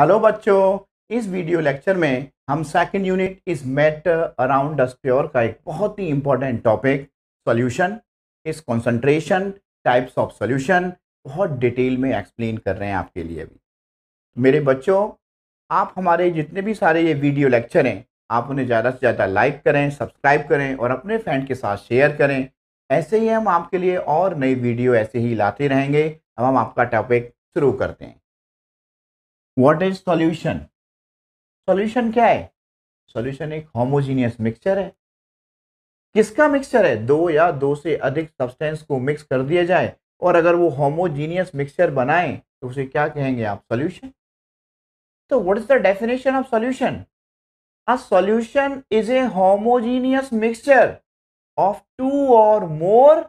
Hello बच्चों इस video lecture में हम second unit is matter around pure का एक बहुत ही इंपॉर्टेंट टॉपिक सॉल्यूशन इस कंसंट्रेशन टाइप्स ऑफ सॉल्यूशन बहुत डिटेल में एक्सप्लेन कर रहे हैं आपके लिए भी मेरे बच्चों आप हमारे जितने भी सारे ये वीडियो लेक्चर हैं आप उन्हें ज़्यादा से ज़्यादा लाइक करें सब्सक्राइब करें और अपने फ्रेंड के साथ शेयर करें ऐसे ही हम आपके लिए और नई वीडियो ऐसे ही लाते रहेंगे अब हम आपका टॉपिक शुरू करते हैं व्हाट इज सॉल्यूशन सॉल्यूशन क्या है सॉल्यूशन एक होमोजीनियस मिक्सचर है किसका मिक्सचर है दो या दो से अधिक सब्सटेंस को मिक्स कर दिया जाए और अगर वो होमोजीनियस मिक्सचर बनाए तो उसे क्या कहेंगे आप सॉल्यूशन तो what is the definition of solution a solution is a homogeneous mixture of two or more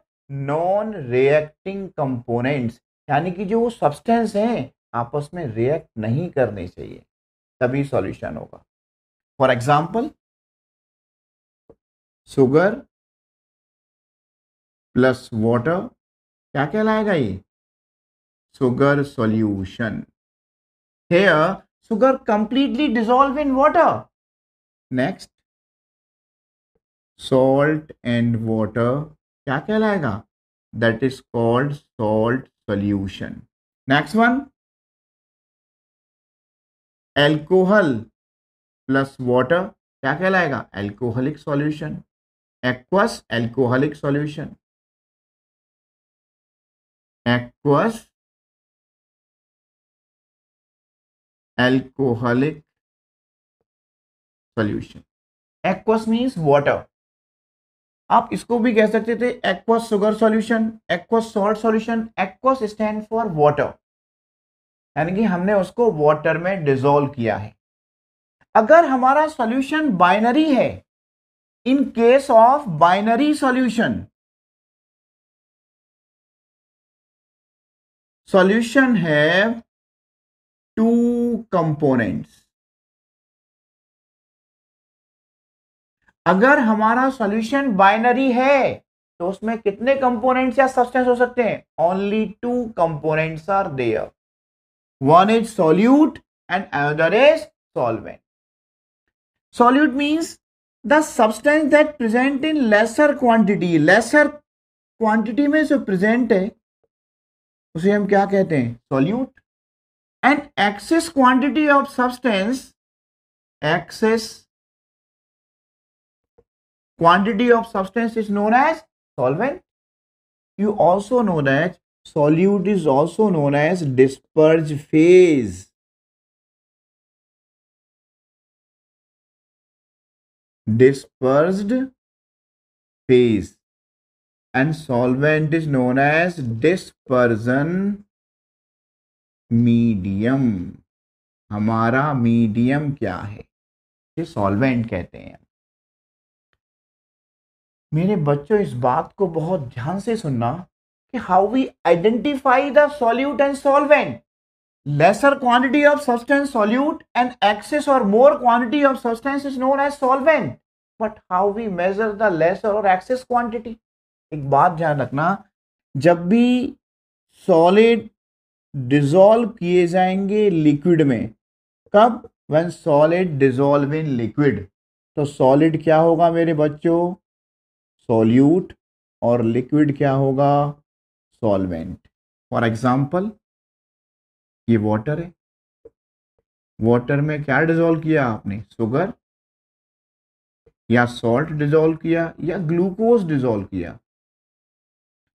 non reacting components यानी कि जो वो सब्सटेंस हैं आपस में रिएक्ट नहीं करनी चाहिए तभी सॉल्यूशन होगा for example sugar plus water क्या कहलाएगा ये sugar solution here sugar completely dissolve in water next salt and water क्या कहलाएगा that is called salt solution next one alcohol plus water क्या कहलाएगा alcoholic solution aqueous alcoholic solution aqueous alcoholic solution aqueous means water आप इसको भी कह सकते थे aqueous sugar solution aqueous salt solution aqueous stand for water यानी कि हमने उसको वाटर में डिजोल्व किया है अगर हमारा सॉल्यूशन बाइनरी है in case of binary solution solution है टू कंपोनेंट्स अगर हमारा सॉल्यूशन बाइनरी है तो उसमें कितने कंपोनेंट्स या सब्सटेंस हो सकते हैं only two components are there One is solute and another is solvent. Solute means the substance that present in lesser quantity. Lesser quantity में जो present उसे हम क्या कहते हैं solute and excess quantity of substance excess quantity of substance is known as solvent. You also know that solute is also known as disperge phase. Dispersed phase and solvent is known as dispersion medium हमारा medium क्या है ये solvent कहते हैं मेरे बच्चों इस बात को बहुत ध्यान से सुनना कि how we identify the solute and solvent lesser quantity of substance solute and excess or more quantity of substance is known as solvent but how we measure the lesser or excess quantity एक बात ध्यान रखना जब भी solid dissolve किए जाएंगे liquid में कब when solid dissolve in liquid तो सॉलिड क्या होगा मेरे बच्चों सॉल्यूट और लिक्विड क्या होगा सॉल्वेंट फॉर एग्जाम्पल ये वाटर है वाटर में क्या डिजोल्व किया आपने सुगर या सॉल्ट डिजोल्व किया या ग्लूकोज डिजोल्व किया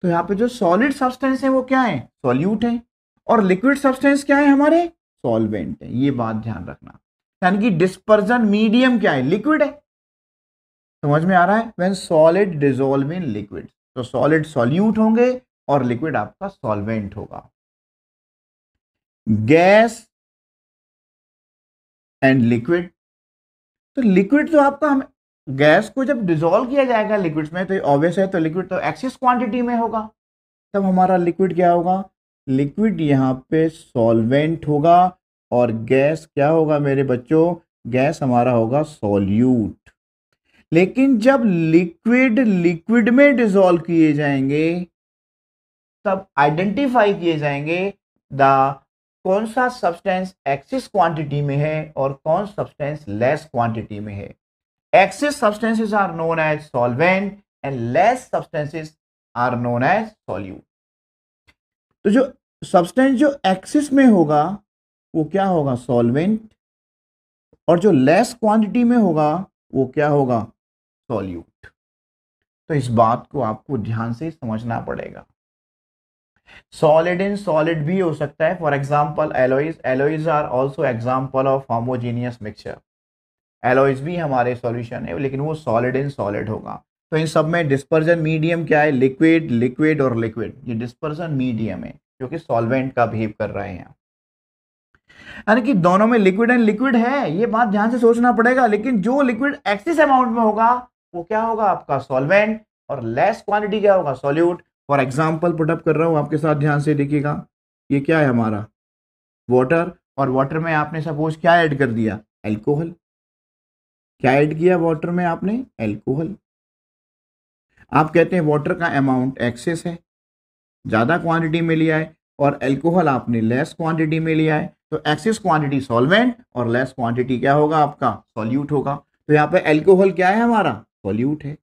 तो यहाँ पे जो सॉलिड सब्सटेंस है वो क्या है सॉल्यूट है और लिक्विड सब्सटेंस क्या है हमारे सॉल्वेंट है ये बात ध्यान रखना यानी कि डिस्पर्जन मीडियम क्या है लिक्विड है समझ में आ रहा है when solid dissolve in liquid तो सॉलिड सॉल्यूट होंगे और लिक्विड आपका सॉल्वेंट होगा गैस एंड लिक्विड तो लिक्विड तो आपका हम गैस को जब डिजोल्व किया जाएगा लिक्विड्स में तो ऑब्वियस है तो लिक्विड तो एक्सेस क्वांटिटी में होगा तब हमारा लिक्विड क्या होगा लिक्विड यहां पे सॉल्वेंट होगा और गैस क्या होगा मेरे बच्चों गैस हमारा होगा सॉल्यूट लेकिन जब लिक्विड लिक्विड में डिजोल्व किए जाएंगे सब आइडेंटिफाई किए जाएंगे द कौन सा सब्सटेंस एक्सिस क्वांटिटी में है और कौन सब्सटेंस लेस क्वांटिटी में है excess substances are known as solvent and less substances are known as solute तो जो सब्सटेंस जो एक्सिस में होगा वो क्या होगा सॉल्वेंट और जो लेस क्वांटिटी में होगा वो क्या होगा सॉल्यूट तो इस बात को आपको ध्यान से समझना पड़ेगा सॉलिड इन सॉलिड भी हो सकता है for example alloys alloys are also example of homogeneous mixture alloys भी हमारे सॉल्यूशन है लेकिन वो सॉलिड इन सॉलिड होगा तो इन सब में डिस्पर्जन मीडियम क्या है लिक्विड लिक्विड और लिक्विड ये डिस्पर्जन मीडियम है जो कि सॉल्वेंट का बिहेव कर रहे हैं यानी कि दोनों में लिक्विड एंड लिक्विड है ये बात ध्यान से सोचना पड़ेगा लेकिन जो लिक्विड एक्सिस अमाउंट में होगा वो क्या होगा आपका सॉल्वेंट और लेस क्वांटिटी क्या होगा सॉल्यूट फॉर एग्जाम्पल पुटअप कर रहा हूँ आपके साथ ध्यान से देखिएगा ये क्या है हमारा वाटर और वाटर में आपने सपोज क्या ऐड कर दिया एल्कोहल क्या ऐड किया वाटर में आपने एल्कोहल आप कहते हैं वाटर का अमाउंट एक्सेस है ज़्यादा क्वांटिटी में लिया है और एल्कोहल आपने लेस क्वांटिटी में लिया है तो एक्सेस क्वांटिटी सॉल्वेंट और लेस क्वांटिटी क्या होगा आपका सॉल्यूट होगा तो यहाँ पे एल्कोहल क्या है हमारा सॉल्यूट है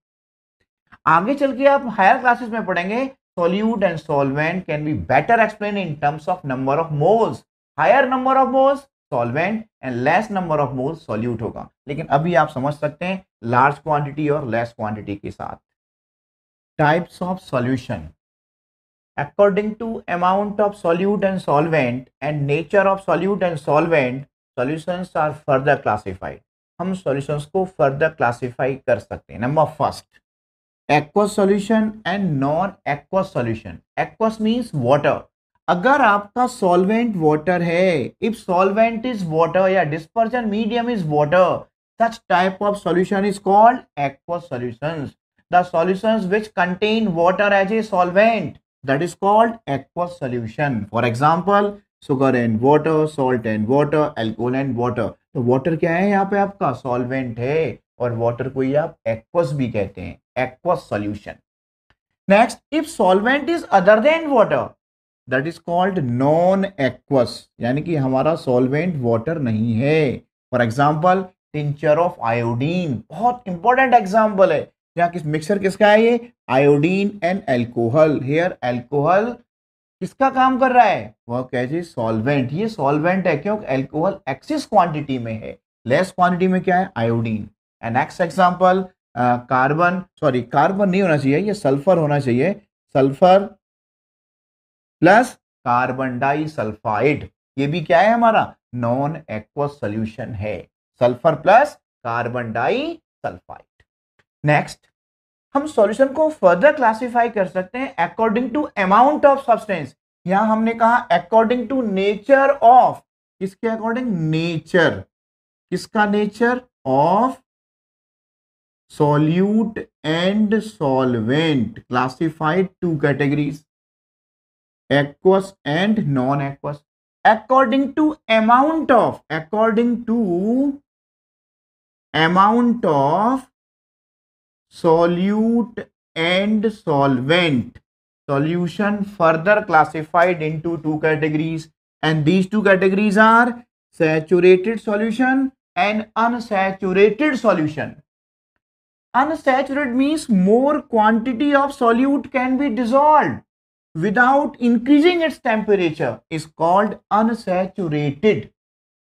आगे चल के आप हायर क्लासेस में पढ़ेंगे solute and solvent can be better explained in terms of number of moles higher number of moles solvent and less number of moles solute hoga lekin abhi aap samajh sakte hain large quantity और less quantity ke sath types of solution according to amount of solute and solvent and nature of solute and solvent solutions are further classified हम solutions को further classify कर सकते हैं number first aqueous solution and non aqueous solution aqueous means water अगर आपका solvent water है if solvent is water या dispersion medium is water such type of solution is called aqueous solutions the solutions which contain water as a solvent that is called aqueous solution for example sugar and water salt and water alcohol and water तो water क्या है यहाँ पे आपका solvent है और water को ही आप एक्वस भी कहते हैं aqueous solution. Next, if solvent is other than water, that is called non-aqueous, यानी कि हमारा solvent water नहीं है. For example, tincture of iodine, बहुत important example है. यहाँ किस mixture किसका है ये? Iodine and alcohol. Here alcohol किसका काम कर रहा है वह कैसे सॉल्वेंट ये सॉल्वेंट है क्योंकि एल्कोहल एक्सिस क्वांटिटी में है लेस क्वांटिटी में क्या है iodine next example carbon sorry carbon नहीं होना चाहिए ये सल्फर होना चाहिए सल्फर प्लस कार्बन डाइसल्फाइड ये भी क्या है हमारा नॉन एक्वस सोल्यूशन है sulphur plus carbon disulphide next हम सॉल्यूशन को फर्दर क्लासिफाई कर सकते हैं according to amount of substance यहां हमने कहा अकॉर्डिंग टू नेचर ऑफ किसके अकॉर्डिंग नेचर किसका nature of solute and solvent classified two categories aqueous and non-aqueous according to amount of according to amount of solute and solvent solution further classified into two categories and these two categories are saturated solution and unsaturated solution unsaturated means more quantity of solute can be dissolved without increasing its temperature is called unsaturated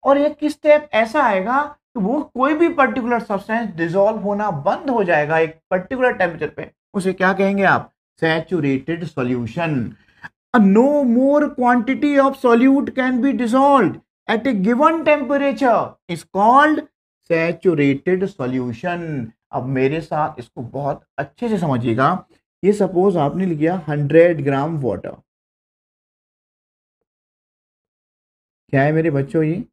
और एक step ऐसा आएगा कि वो कोई भी particular substance dissolve होना बंद हो जाएगा एक पर्टिकुलर टेम्परेचर पे उसे क्या कहेंगे आप saturated solution no more quantity of solute can be dissolve at a given temperature is called saturated solution अब मेरे साथ इसको बहुत अच्छे से समझिएगा ये सपोज आपने लिया हंड्रेड ग्राम वाटर क्या है मेरे बच्चों ये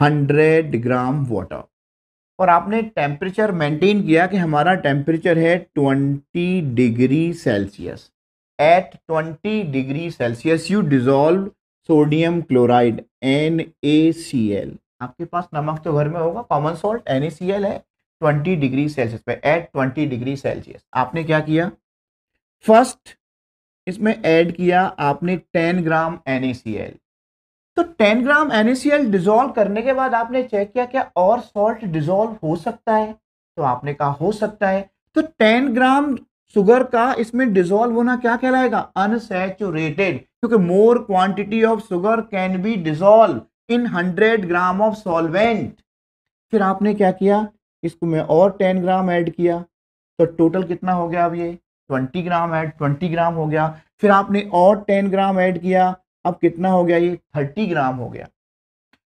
हंड्रेड ग्राम वाटर और आपने टेम्परेचर मेंटेन किया कि हमारा टेम्परेचर है twenty degree Celsius at twenty degree Celsius you dissolve sodium chloride एन आपके पास नमक तो घर में होगा कॉमन सॉल्ट एन है 20 डिग्री सेल्सियस पे एट 20 डिग्री सेल्सियस आपने क्या किया फर्स्ट इसमें ऐड किया आपने 10 ग्राम एन तो 10 ग्राम एन डिजोल्व करने के बाद आपने चेक किया क्या और सॉल्ट डिजोल्व हो सकता है तो आपने कहा हो सकता है तो 10 ग्राम सुगर का इसमें डिजोल्व होना क्या कहलाएगा अनसेचुरेटेड क्योंकि more quantity of sugar can be dissolve in 100 gram of solvent फिर आपने क्या किया इसको मैं और टेन ग्राम ऐड किया तो टोटल कितना हो गया अब ये twenty gram add twenty gram हो गया फिर आपने और टेन ग्राम ऐड किया अब कितना हो गया ये थर्टी ग्राम हो गया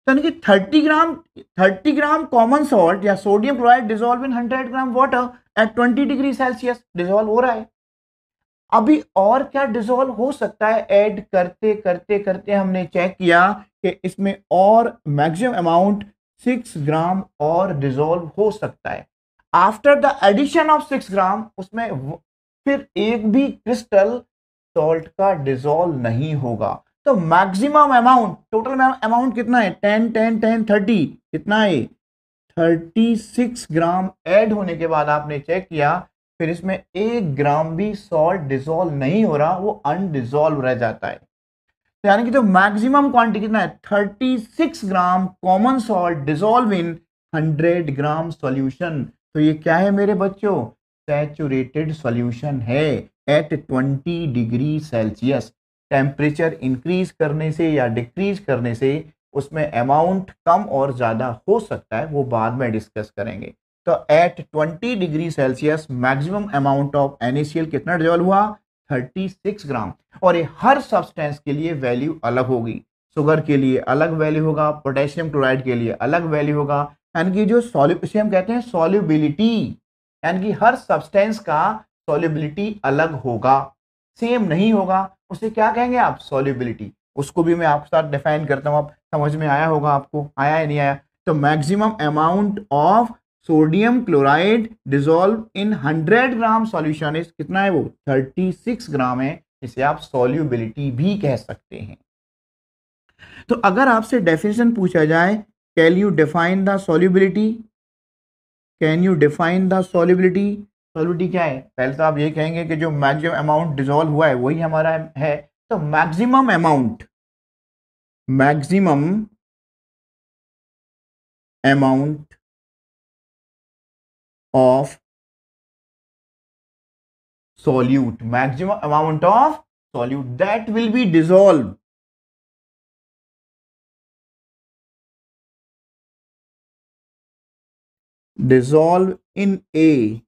यानी कि 30 ग्राम 30 ग्राम कॉमन सॉल्ट या sodium chloride dissolve in 100 gram water at 20 degree Celsius dissolve हो रहा है अभी और क्या डिजोल्व हो सकता है ऐड करते करते करते हमने चेक किया कि इसमें और मैक्सिमम अमाउंट सिक्स ग्राम और डिजोल्व हो सकता है after the addition of six gram उसमें फिर एक भी क्रिस्टल सॉल्ट का डिजोल्व नहीं होगा तो मैक्सिमम अमाउंट टोटल अमाउंट कितना है टेन टेन टेन थर्टी कितना है थर्टी सिक्स ग्राम ऐड होने के बाद आपने चेक किया फिर इसमें एक ग्राम भी सॉल्ट डिजोल्व नहीं हो रहा वो अनडिजोल्व रह जाता है तो यानी कि जो मैक्सिमम क्वांटिटी कितना है 36 gram common salt dissolve in 100 gram solution तो ये क्या है मेरे बच्चों सैचुरेटेड सॉल्यूशन है at 20 degree Celsius temperature increase करने से या डिक्रीज करने से उसमें अमाउंट कम और ज़्यादा हो सकता है वो बाद में डिस्कस करेंगे तो at 20 degree Celsius maximum amount of एन कितना डिजोल्व हुआ 36 ग्राम और ये हर सब्सटेंस के लिए वैल्यू अलग होगी शुगर के लिए अलग वैल्यू होगा पोटेशियम क्लोराइड के लिए अलग वैल्यू होगा यानी कि जो सॉल्यू इसे हम कहते हैं सोल्यूबिलिटी यानी कि हर सब्सटेंस का सोल्यूबिलिटी अलग होगा सेम नहीं होगा उसे क्या कहेंगे आप सोल्यूबिलिटी उसको भी मैं आपके साथ डिफाइन करता हूँ आप समझ में आया होगा आपको आया या नहीं आया तो maximum amount of sodium chloride dissolve in 100 gram solution कितना है वो 36 ग्राम है इसे आप सोल्यूबिलिटी भी कह सकते हैं तो अगर आपसे डेफिनेशन पूछा जाए can you define the solubility can you define the solubility solubility क्या है पहले तो आप ये कहेंगे कि जो मैक्सिमम अमाउंट डिजोल्व हुआ है वही हमारा है तो maximum amount maximum amount of solute maximum amount of solute that will be dissolved dissolve in a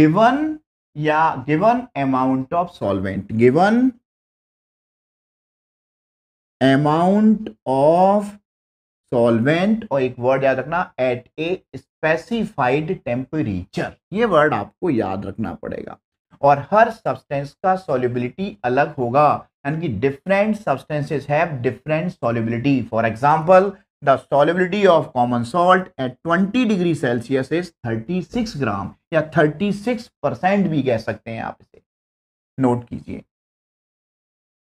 given yeah given amount of solvent given amount of solvent और एक वर्ड याद रखना एट ए स्पेसिफाइड टेम्परेचर ये word आपको याद रखना पड़ेगा और हर सब्सटेंस का सॉल्युबिलिटी अलग होगा यानी कि different substances have different solubility for example the solubility of common salt at 20 degree Celsius is 36 gram या 36 परसेंट भी कह सकते हैं आप इसे नोट कीजिए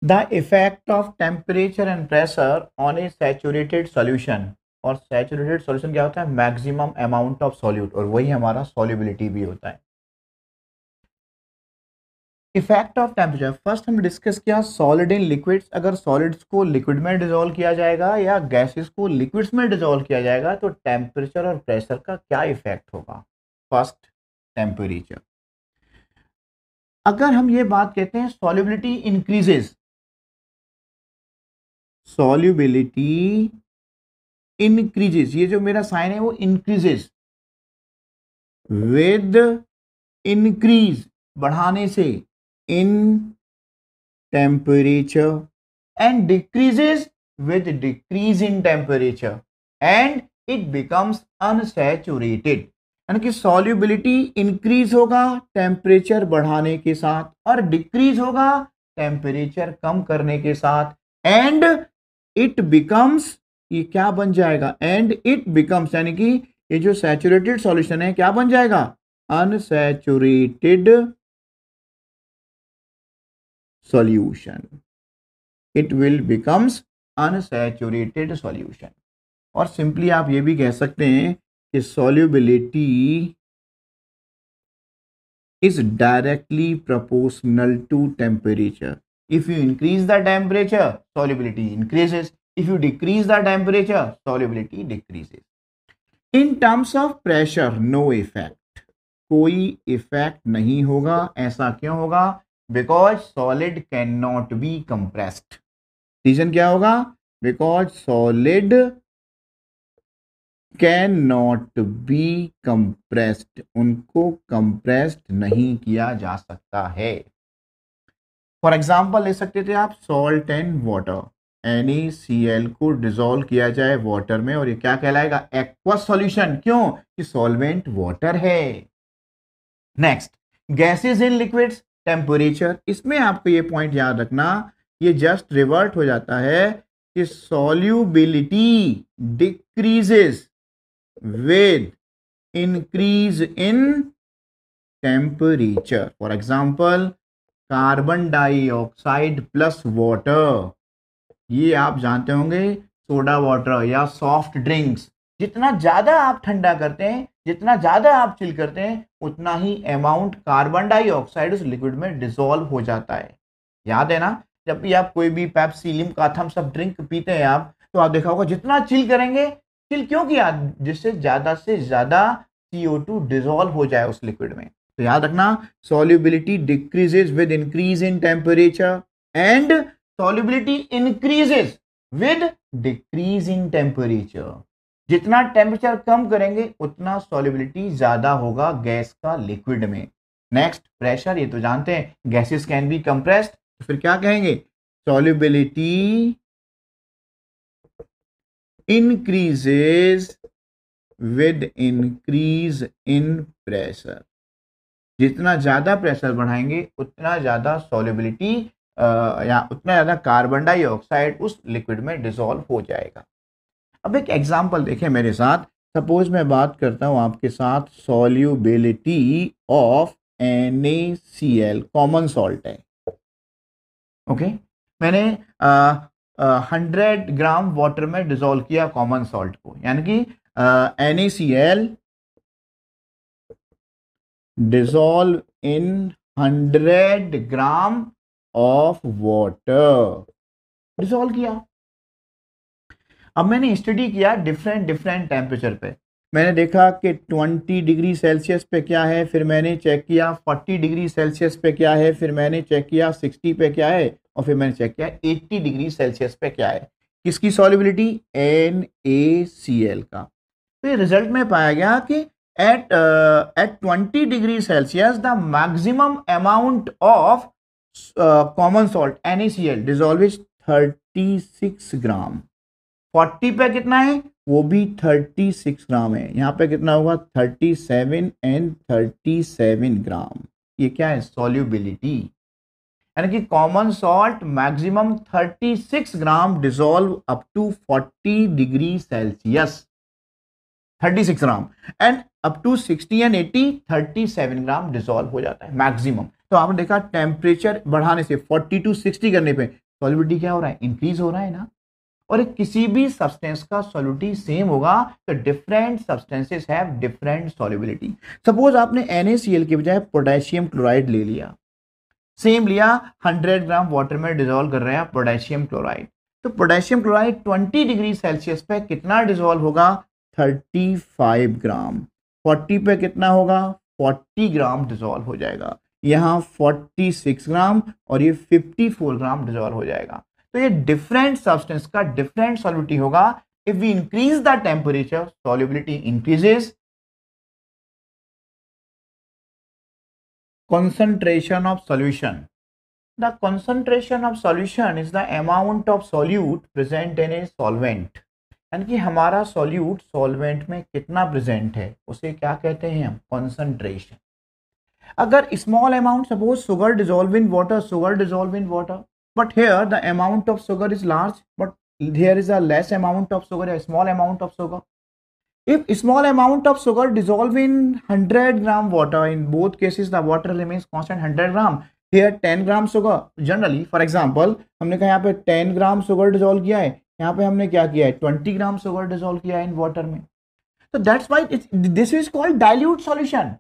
the effect of temperature and pressure on a saturated solution और सैचुरेटेड सोल्यूशन क्या होता है मैक्सिमम अमाउंट ऑफ solute और वही हमारा solubility भी होता है इफेक्ट ऑफ टेम्परेचर फर्स्ट हम डिस्कस किया सॉलिड इन लिक्विड्स अगर सॉलिड्स को लिक्विड में डिजोल्व किया जाएगा या गैसेस को लिक्विड्स में डिजोल्व किया जाएगा तो टेम्परेचर और प्रेशर का क्या इफेक्ट होगा फर्स्ट टेम्परेचर अगर हम ये बात कहते हैं सॉलिबिलिटी इंक्रीजेज सॉल्युबिलिटी इंक्रीजेस ये जो मेरा साइन है वो इंक्रीजेस विद इंक्रीज बढ़ाने से in temperature and decreases with decrease in temperature and it becomes unsaturated यानी कि सॉल्युबिलिटी इंक्रीज होगा टेम्परेचर बढ़ाने के साथ और डिक्रीज होगा टेम्परेचर कम करने के साथ एंड इट बिकम्स ये क्या बन जाएगा एंड इट बिकम्स यानी कि ये जो सैचुरेटेड सॉल्यूशन है क्या बन जाएगा unsaturated solution it will becomes unsaturated solution और सिंपली आप ये भी कह सकते हैं कि solubility is directly proportional to temperature If you increase the temperature, solubility increases. If you decrease the temperature, solubility decreases. In terms of pressure no effect कोई effect नहीं होगा ऐसा क्यों होगा because solid can not be compressed reason क्या होगा because solid can not be compressed उनको compressed नहीं किया जा सकता है फॉर एग्जाम्पल ले सकते थे आप salt and water N A C L को डिजोल्व किया जाए वाटर में और ये क्या कहलाएगा एक्वा सोल्यूशन क्यों कि सॉल्वेंट वाटर है next gases in liquid temperature इसमें आपको ये पॉइंट याद रखना ये जस्ट रिवर्ट हो जाता है कि solubility decreases with increase in temperature for example carbon dioxide plus water ये आप जानते होंगे सोडा वाटर या सॉफ्ट ड्रिंक्स जितना ज़्यादा आप ठंडा करते हैं जितना ज़्यादा आप चिल करते हैं उतना ही अमाउंट कार्बन डाइऑक्साइड उस लिक्विड में डिजोल्व हो जाता है याद है ना जब भी आप कोई भी लिम का थम सब ड्रिंक पीते हैं आप तो आप देखा होगा जितना चिल करेंगे चिल क्यों किया जिससे ज़्यादा से ज़्यादा सी ओ टू डिजोल्व हो जाए उस लिक्विड में तो याद रखना solubility decreases with increase in temperature and solubility increases with decrease in temperature जितना टेम्परेचर कम करेंगे उतना सोल्यूबिलिटी ज्यादा होगा गैस का लिक्विड में नेक्स्ट प्रेशर ये तो जानते हैं गैसेस कैन बी कंप्रेस्ड फिर क्या कहेंगे solubility increases with increase in pressure जितना ज़्यादा प्रेशर बढ़ाएंगे उतना ज़्यादा सॉलेबिलिटी या उतना ज़्यादा कार्बन डाइऑक्साइड उस लिक्विड में डिजोल्व हो जाएगा अब एक एग्जाम्पल देखें मेरे साथ सपोज मैं बात करता हूँ आपके साथ solubility of N A C L common salt है ओके मैंने हंड्रेड ग्राम वाटर में डिजोल्व किया कॉमन सॉल्ट को यानी कि N A C L dissolve in hundred gram of water dissolve किया अब मैंने स्टडी किया डिफरेंट डिफरेंट टेम्परेचर पे मैंने देखा कि 20 डिग्री सेल्सियस पे क्या है फिर मैंने चेक किया 40 डिग्री सेल्सियस पे क्या है फिर मैंने चेक किया 60 पे क्या है और फिर मैंने चेक किया 80 डिग्री सेल्सियस पे क्या है किसकी solubility N A C L का तो ये रिजल्ट में पाया गया कि at uh, at 20 degree celsius the maximum amount of uh, common salt NaCl dissolve is 36 ग्राम 40 पे कितना है वो भी 36 ग्राम है यहाँ पे कितना होगा 37 एंड 37 ग्राम ये क्या है सोल्यूबिलिटी यानी कि common salt maximum 36 gram dissolve up to 40 degree Celsius 36 gram and up to 60 and 80 37 gram dissolve हो जाता है मैक्सिमम तो आपने देखा टेम्परेचर बढ़ाने से 40 टू 60 करने पे सॉलिबिलिटी क्या हो रहा है इंक्रीज हो रहा है ना और किसी भी सब्सटेंस का सॉलिबिलिटी सेम होगा तो different substances have different solubility suppose आपने NaCl के बजाय पोटेशियम क्लोराइड ले लिया सेम लिया 100 ग्राम वाटर में डिजोल्व कर रहे हैं पोटेशियम क्लोराइड तो पोटेशियम क्लोराइड 20 डिग्री सेल्सियस पे कितना डिजोल्व होगा 35 ग्राम फोर्टी पे कितना होगा फोर्टी ग्राम डिजोल्व हो जाएगा यहाँ फोर्टी सिक्स ग्राम और ये फिफ्टी फोर ग्राम डिजोल्व हो जाएगा तो ये डिफरेंट सब्सटेंस का डिफरेंट सॉल्युबिलिटी होगा if we increase the temperature solubility increases concentration of solution the concentration of solution is the amount of solute present in a solvent यानी कि हमारा solute solvent में कितना प्रेजेंट है उसे क्या कहते हैं हम कॉन्सेंट्रेशन अगर small amount suppose sugar dissolve in water sugar dissolve in water but here the amount of sugar is large but here is a less amount of sugar small amount of sugar if small amount of sugar dissolve in hundred gram water in both cases the water remains constant hundred gram here ten gram sugar generally for example हमने कहा यहाँ पे ten gram sugar dissolve किया है यहाँ पे हमने क्या किया है ट्वेंटी ग्राम सुगर डिजोल्व किया है इन वाटर में तो that's why this is called dilute solution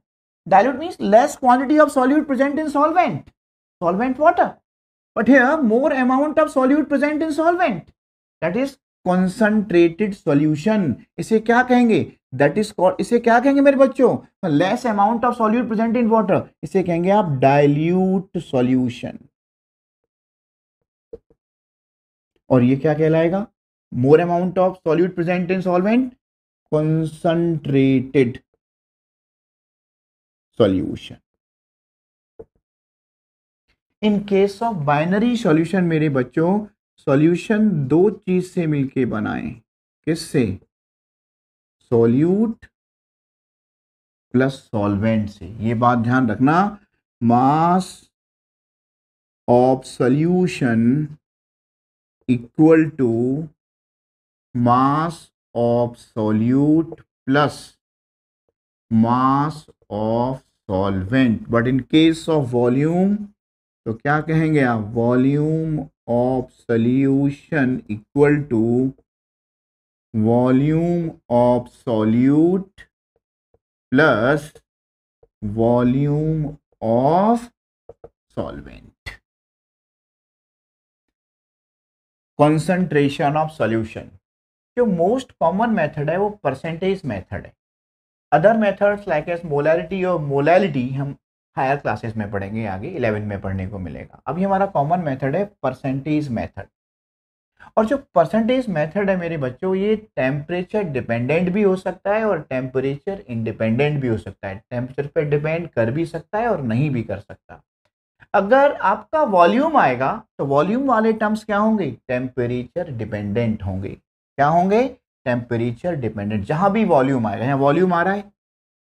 dilute means less quantity of solute present in solvent solvent water but here more amount of solute present in solvent that is concentrated solution इसे क्या कहेंगे that is called इसे क्या कहेंगे मेरे बच्चों less amount of solute present in water इसे कहेंगे आप डायल्यूट सोल्यूशन और ये क्या कहलाएगा more amount of solute present in solvent concentrated solution in case of binary solution मेरे बच्चों सॉल्यूशन दो चीज से मिलके बनाए किससे सॉल्यूट प्लस सॉल्वेंट से ये बात ध्यान रखना mass of solution equal to mass of solute plus mass of solvent but in case of volume तो क्या कहेंगे आप volume of solution equal to volume of solute plus volume of solvent concentration of solution जो most common method है वो percentage method है other methods like as molality और molality हम हायर क्लासेस में पढ़ेंगे आगे इलेवन में पढ़ने को मिलेगा अभी हमारा कॉमन मेथड है परसेंटेज मेथड और जो परसेंटेज मेथड है मेरे बच्चों ये टेम्परेचर डिपेंडेंट भी हो सकता है और टेम्परेचर इंडिपेंडेंट भी हो सकता है टेम्परेचर पर डिपेंड कर भी सकता है और नहीं भी कर सकता अगर आपका वॉल्यूम आएगा तो वॉल्यूम वाले टर्म्स क्या होंगे टेम्परेचर डिपेंडेंट होंगे क्या होंगे टेम्परेचर डिपेंडेंट जहां भी वॉल्यूम आएगा यहाँ वॉल्यूम आ रहा है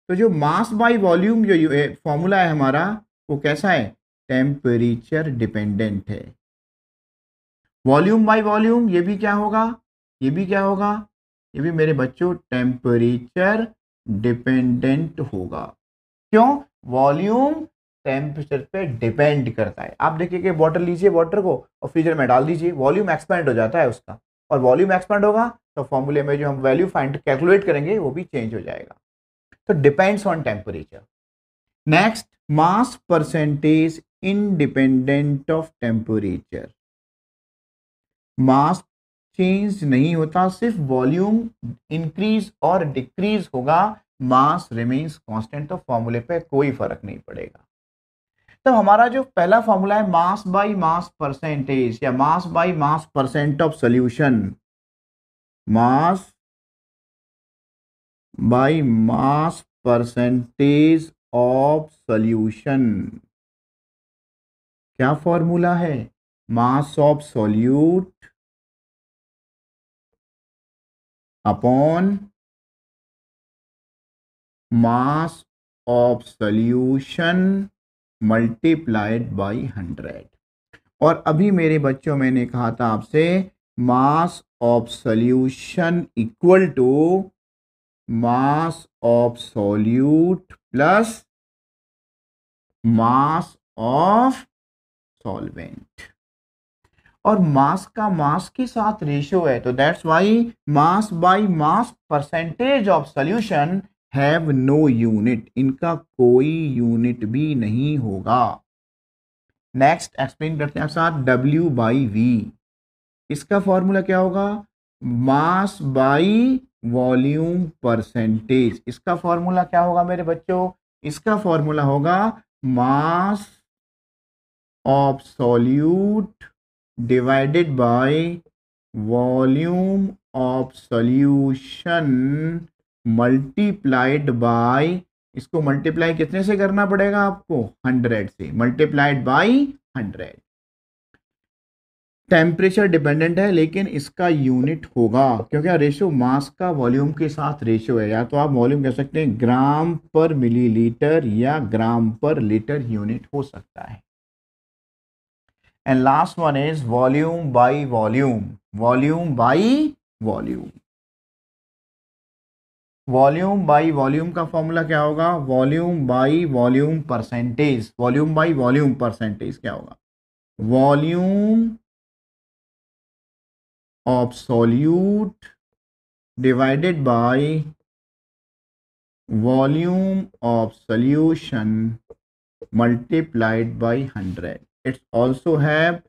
तो जो मास बाय वॉल्यूम जो फॉर्मूला है हमारा वो कैसा है टेम्परेचर डिपेंडेंट है वॉल्यूम बाय वॉल्यूम ये भी क्या होगा ये भी क्या होगा ये भी मेरे बच्चों टेम्परेचर डिपेंडेंट होगा क्यों वॉल्यूम टेम्परेचर पे डिपेंड करता है आप देखिए कि वाटर लीजिए वाटर को और फ्रीजर में डाल दीजिए वॉल्यूम एक्सपेंड हो जाता है उसका और वॉल्यूम एक्सपेंड होगा तो फॉर्मूले में जो हम वैल्यू फाइंड कैलकुलेट करेंगे वो भी चेंज हो जाएगा तो depends on temperature next mass percentage independent of temperature mass change नहीं होता सिर्फ वॉल्यूम इंक्रीज और डिक्रीज होगा मास रिमेन्स कॉन्स्टेंट तो फॉर्मूले पर कोई फर्क नहीं पड़ेगा तब हमारा जो पहला फॉर्मूला है मास बाई मास परसेंटेज या mass by mass percent of solution mass by mass percentage of solution क्या फॉर्मूला है mass of solute upon mass of solution multiplied by hundred और अभी मेरे बच्चों मैंने कहा था आपसे mass of solution equal to mass of solute plus mass of solvent और मास का मास के साथ रेशियो है तो that's why mass by mass percentage of solution have no unit इनका कोई यूनिट भी नहीं होगा नेक्स्ट एक्सप्लेन करते हैं आप साथ डब्ल्यू बाई वी इसका फॉर्मूला क्या होगा मास बाई वॉल्यूम परसेंटेज इसका फॉर्मूला क्या होगा मेरे बच्चों इसका फॉर्मूला होगा mass of solute divided by volume of solution multiplied by इसको मल्टीप्लाई कितने से करना पड़ेगा आपको हंड्रेड से multiplied by hundred temperature dependent है लेकिन इसका यूनिट होगा क्योंकि रेशो मास का वॉल्यूम के साथ रेशो है या तो आप वॉल्यूम कह सकते हैं ग्राम पर मिलीलीटर या ग्राम पर लीटर यूनिट हो सकता है and last one is volume by volume volume by volume volume by volume का फॉर्मूला क्या होगा volume by volume percentage volume by volume percentage क्या होगा volume of solute divided by volume of solution multiplied by hundred it's also have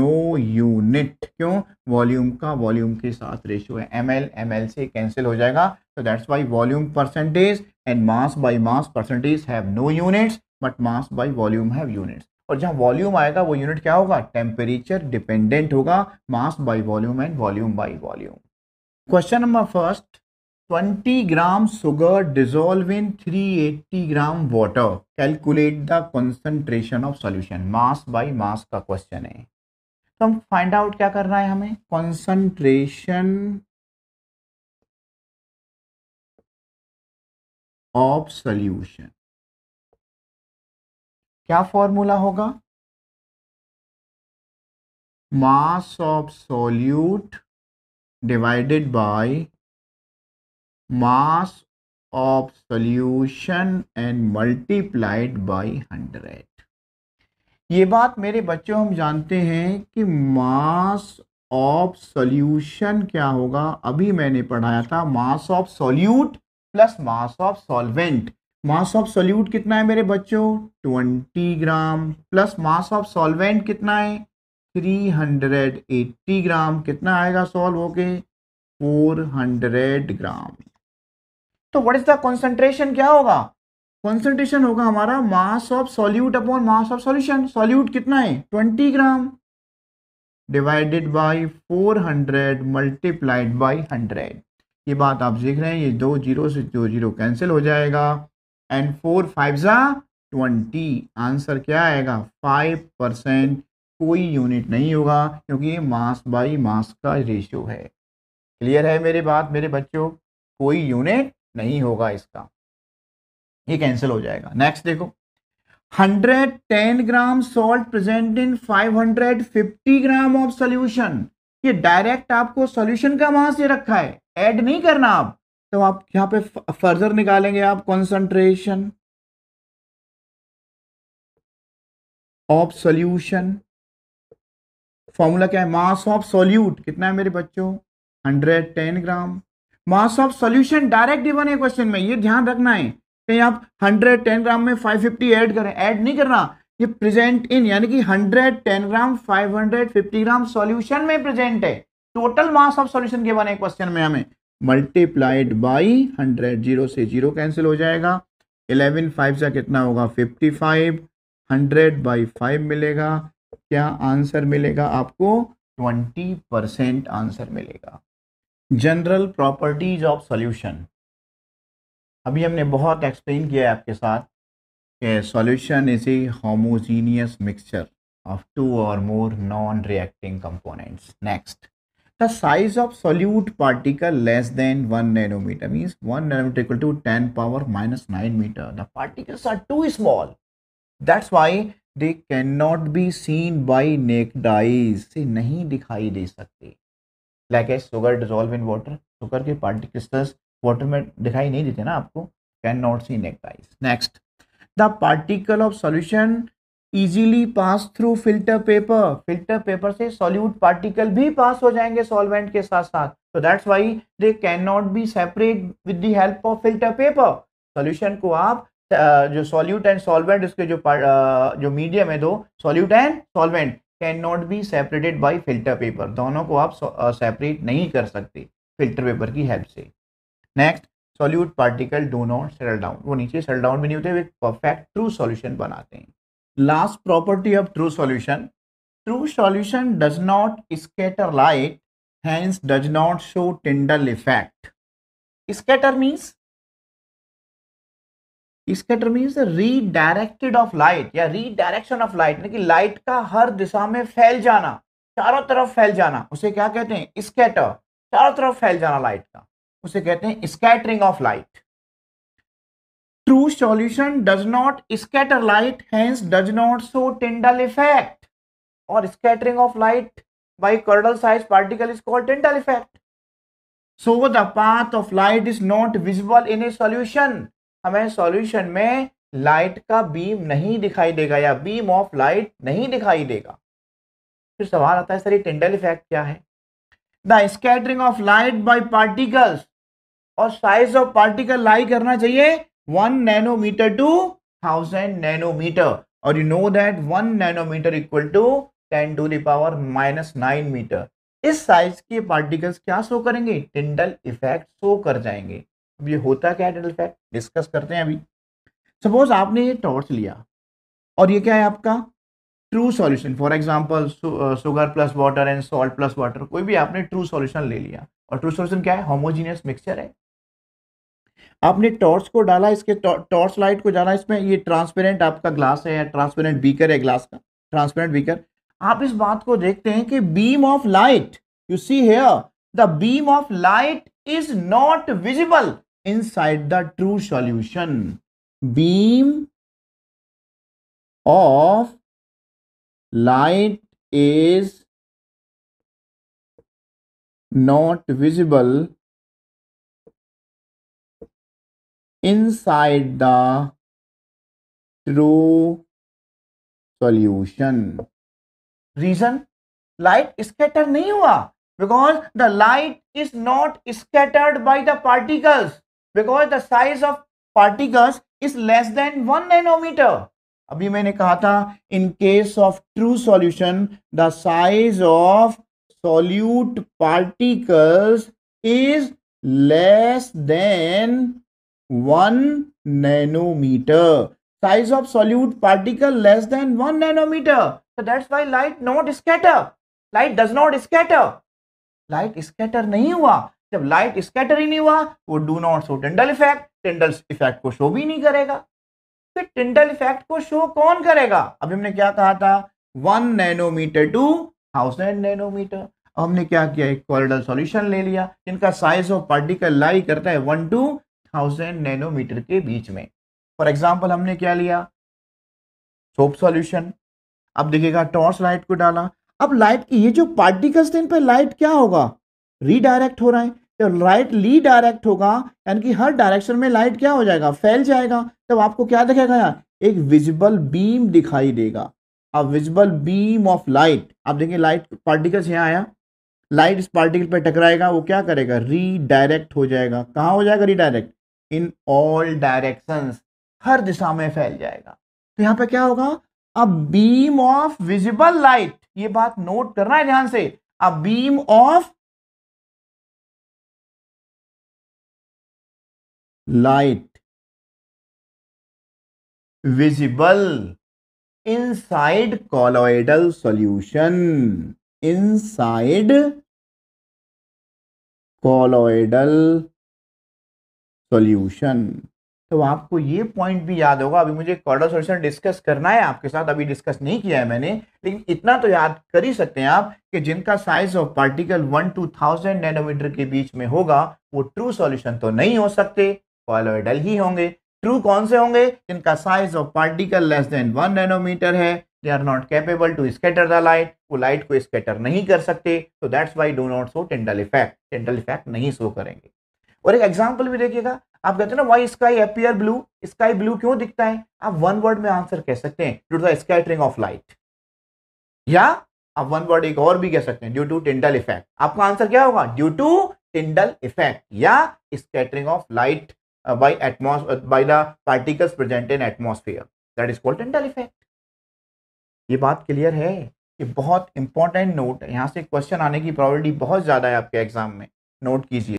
no unit क्यों volume का volume के साथ ratio है एम एल एम एल से cancel हो जाएगा So that's why volume percentage and mass by mass percentage have no units, but mass by volume have units. और जहां वॉल्यूम आएगा वो यूनिट क्या होगा टेम्परेचर डिपेंडेंट होगा mass by volume and volume by volume question number first 20 gram sugar dissolve in 380 gram water calculate the concentration of solution mass by mass का question है तो हम फाइंड आउट क्या करना है हमें कंसंट्रेशन ऑफ सॉल्यूशन क्या फॉर्मूला होगा mass of solute divided by mass of solution and multiplied by hundred ये बात मेरे बच्चों हम जानते हैं कि मास ऑफ सॉल्यूशन क्या होगा अभी मैंने पढ़ाया था mass of solute plus mass of solvent mass of solute कितना है मेरे बच्चों twenty gram plus mass of solvent कितना है एट्टी ग्राम कितना आएगा सॉल्व होके हंड्रेड ग्राम तो व्हाट इज द कंसंट्रेशन क्या होगा कंसंट्रेशन होगा हमारा mass of solute upon mass of solution solute कितना है twenty gram divided by four hundred multiplied by hundred ये बात आप देख रहे हैं ये दो जीरो से दो जीरो कैंसिल हो जाएगा एंड फोर फाइव ज़ा ट्वेंटी आंसर क्या आएगा फाइव परसेंट कोई यूनिट नहीं होगा क्योंकि ये मास बाई मास का रेशियो है क्लियर है मेरी बात मेरे बच्चों कोई यूनिट नहीं होगा इसका ये कैंसिल हो जाएगा नेक्स्ट देखो 110 gram salt present in 550 gram of solution ये डायरेक्ट आपको सोल्यूशन का मास ये रखा है ऐड नहीं करना आप तो आप यहाँ पे फर्दर निकालेंगे आप कॉन्सेंट्रेशन ऑफ सोल्यूशन फॉर्मूला क्या है मास ऑफ सॉल्यूट कितना है मेरे बच्चों hundred ten gram mass of solution direct given है क्वेश्चन में ये ध्यान रखना है कि आप हंड्रेड टेन ग्राम में फाइव फिफ्टी एड करें ऐड नहीं करना ये प्रेजेंट इन यानी कि hundred ten gram five hundred fifty gram solution में प्रेजेंट है टोटल मास ऑफ सॉल्यूशन के बने क्वेश्चन में हमें मल्टीप्लाइड बाई हंड्रेड जीरो से जीरो कैंसिल हो जाएगा इलेवन फाइव से कितना होगा 55 100 हंड्रेड बाई फाइव मिलेगा क्या आंसर मिलेगा आपको 20 परसेंट आंसर मिलेगा जनरल प्रॉपर्टीज ऑफ सॉल्यूशन अभी हमने बहुत एक्सप्लेन किया है आपके साथ कि solution is a homogeneous mixture of two or more non reacting components next the size of solute particle less than 1 nanometer means 1 nanometer equal to 10 power minus 9 meter the particles are too small that's why they cannot be seen by naked eyes se nahi dikhai de sakte like a sugar dissolve in water sugar ke particles water mein dikhai nahi dete na aapko cannot see naked eyes next the particle of solution easily pass through filter paper filter paper से solute particle भी pass हो जाएंगे solvent के साथ साथ तो that's why they can not be separate with the help of filter paper solution को आप uh, जो सॉल्यूट एंड सॉल्वेंट उसके जो uh, जो मीडियम है दो solute and solvent can not be separated by filter paper दोनों को आप सेपरेट uh, नहीं कर सकते फिल्टर पेपर की हेल्प से next solute particle do not settle down वो नीचे सेटल डाउन भी नहीं होते वे परफेक्ट ट्रू सॉल्यूशन बनाते हैं Last property of true solution. True solution does not scatter light, hence does not show Tyndall effect. Scatter means scatter means redirected of light या redirection of light यानी कि light का हर दिशा में फैल जाना चारों तरफ फैल जाना उसे क्या कहते हैं स्केटर चारों तरफ फैल जाना लाइट का उसे कहते हैं scattering of light true solution does not scatter light hence does not show Tyndall effect और scattering of light by colloidal size particle is called Tyndall effect so the path of light is not visible in a solution हमें solution में light का beam नहीं दिखाई देगा या beam of light नहीं दिखाई देगा फिर सवाल आता है सर ये टेंडल इफेक्ट क्या है the scattering of light by particles और साइज ऑफ पार्टिकल लाई करना चाहिए 1 nanometer to 1000 nanometer or you know that 1 nanometer equal to 10 to the power minus 9 metre इस साइज के पार्टिकल्स क्या शो करेंगे टिंडल इफेक्ट शो कर जाएंगे अब ये होता क्या टिंडल इफेक्ट डिस्कस करते हैं अभी सपोज आपने ये टॉर्च लिया और ये क्या है आपका true solution for example sugar plus water and salt plus water कोई भी आपने ट्रू सॉल्यूशन ले लिया और ट्रू सॉल्यूशन क्या है होमोजीनियस मिक्सचर है आपने टॉर्च को डाला इसके टॉर्च लाइट को जाना इसमें ये ट्रांसपेरेंट आपका ग्लास है या ट्रांसपेरेंट बीकर है ग्लास का ट्रांसपेरेंट बीकर आप इस बात को देखते हैं कि beam of light you see here the beam of light is not visible inside the true solution beam of light is not visible inside the true solution. Reason? Light scatter nahi hua because the light is not scattered by the particles because the size of particles is less than one nanometer. अभी मैंने कहा था in case of true solution the size of solute particles is less than one nanometre size of solute particle less than one nanometre So that's why light not scatter. Light does not scatter. Light scatter नहीं हुआ जब light scatter ही नहीं हुआ वो do not show Tyndall effect Tyndall effect को show भी नहीं करेगा फिर टेंडल इफेक्ट को शो कौन करेगा अभी हमने क्या कहा था one nanometre to thousand nanometre हमने क्या किया एक कोरिडल सॉल्यूशन ले लिया जिनका साइज ऑफ पार्टिकल लाई करता है वन टू थाउजेंड नैनोमीटर के बीच में फॉर एग्जाम्पल हमने क्या लिया सोप सॉल्यूशन अब देखिएगा टॉर्च लाइट को डाला अब लाइट ये जो पार्टिकल्स थे इन पर लाइट क्या होगा रीडायरेक्ट हो रहा है जब लाइट डायरेक्ट होगा यानी कि हर डायरेक्शन में लाइट क्या हो जाएगा फैल जाएगा तब आपको क्या दिखेगा यार एक विजिबल बीम दिखाई देगा अब विजिबल बीम ऑफ लाइट आप देखिए लाइट पार्टिकल्स यहाँ आया लाइट इस पार्टिकल पर टकराएगा वो क्या करेगा रीडायरेक्ट हो जाएगा कहाँ हो जाएगा रीडायरेक्ट इन ऑल डायरेक्शन हर दिशा में फैल जाएगा तो यहां पर क्या होगा a beam of visible light ये बात नोट करना है ध्यान से अब beam of light visible inside colloidal solution inside colloidal solution तो आपको ये पॉइंट भी याद होगा अभी मुझे कॉर्डर सॉल्यूशन डिस्कस करना है आपके साथ अभी डिस्कस नहीं किया है मैंने लेकिन इतना तो याद कर ही सकते हैं आप कि जिनका size of particle one to thousand nanometre के बीच में होगा वो ट्रू सॉल्यूशन तो नहीं हो सकते कॉलोइडल ही होंगे ट्रू कौन से होंगे जिनका size of particle less than one nanometre है they are not capable to scatter the light वो लाइट को स्केटर नहीं कर सकते तो that's why do not show Tyndall effect Tyndall effect नहीं शो करेंगे और एक एग्जाम्पल भी देखिएगा आप कहते हैं ना why sky appear blue sky blue क्यों दिखता है आप वन वर्ड में आंसर कह सकते हैं due to the scattering of light या आप वन वर्ड एक और भी कह सकते हैं ड्यू टू टिंडल इफेक्ट आपका आंसर क्या होगा ड्यू टू टिंडल इफेक्ट या scattering of light by atmos by the particles present in atmosphere that is called Tyndall effect ये बात क्लियर है कि बहुत इंपॉर्टेंट नोट यहाँ से क्वेश्चन आने की प्रोबेबिलिटी बहुत ज़्यादा है आपके एग्जाम में नोट कीजिए